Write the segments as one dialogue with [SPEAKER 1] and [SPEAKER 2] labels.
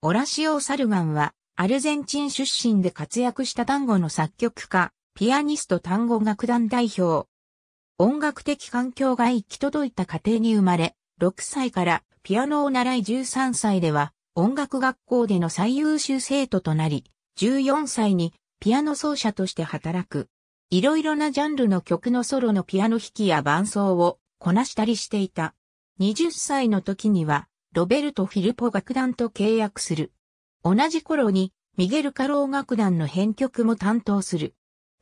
[SPEAKER 1] オラシオ・サルガンは、アルゼンチン出身で活躍した単語の作曲家、ピアニスト単語楽団代表。音楽的環境が行き届いた家庭に生まれ、6歳からピアノを習い13歳では音楽学校での最優秀生徒となり、14歳にピアノ奏者として働く。いろいろなジャンルの曲のソロのピアノ弾きや伴奏をこなしたりしていた。20歳の時にはロベルト・フィルポ楽団と契約する。同じ頃に、ミゲル・カロー楽団の編曲も担当する。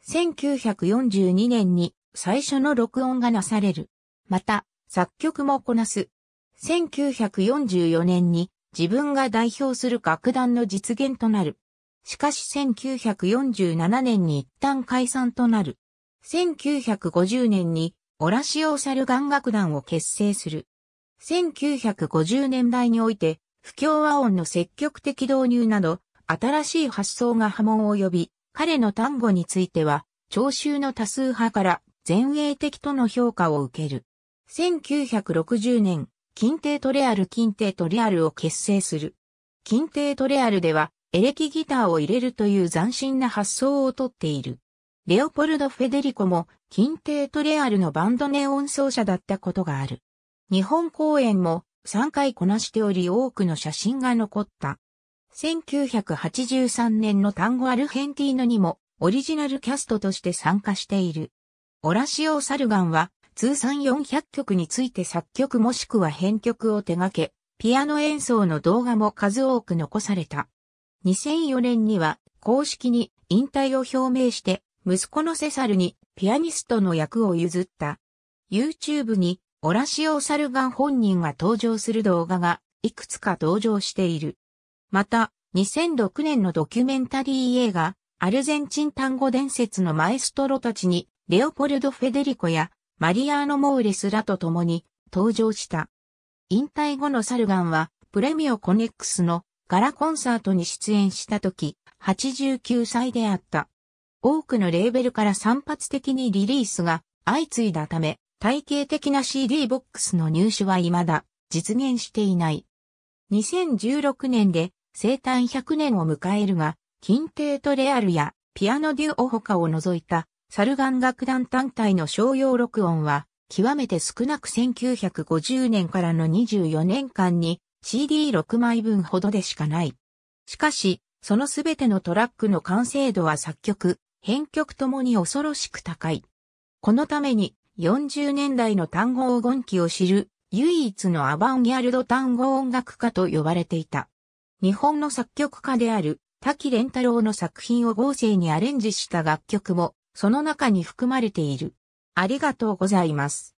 [SPEAKER 1] 1942年に最初の録音がなされる。また、作曲もこなす。1944年に自分が代表する楽団の実現となる。しかし1947年に一旦解散となる。1950年にオラシオサルガン楽団を結成する。1950年代において、不協和音の積極的導入など、新しい発想が波紋を呼び、彼の単語については、聴衆の多数派から前衛的との評価を受ける。1960年、近帝トレアル近帝トレアルを結成する。近帝トレアルでは、エレキギターを入れるという斬新な発想をとっている。レオポルド・フェデリコも、近帝トレアルのバンドネオン奏者だったことがある。日本公演も3回こなしており多くの写真が残った。1983年の単語アルヘンティーノにもオリジナルキャストとして参加している。オラシオ・サルガンは通算400曲について作曲もしくは編曲を手掛け、ピアノ演奏の動画も数多く残された。2004年には公式に引退を表明して息子のセサルにピアニストの役を譲った。YouTube にオラシオ・サルガン本人が登場する動画がいくつか登場している。また、2006年のドキュメンタリー映画、アルゼンチン単語伝説のマエストロたちに、レオポルド・フェデリコやマリアーノ・モーレスらと共に登場した。引退後のサルガンは、プレミオ・コネックスのガラコンサートに出演した時、89歳であった。多くのレーベルから散発的にリリースが相次いだため、体系的な CD ボックスの入手は未だ実現していない。2016年で生誕100年を迎えるが、金帝とレアルやピアノデュオ他を除いたサルガン楽団単体の商用録音は、極めて少なく1950年からの24年間に CD6 枚分ほどでしかない。しかし、そのすべてのトラックの完成度は作曲、編曲ともに恐ろしく高い。このために40年代の単語黄金期を知る唯一のアバンギャルド単語音楽家と呼ばれていた。日本の作曲家である滝蓮太郎の作品を合成にアレンジした楽曲もその中に含まれている。ありがとうございます。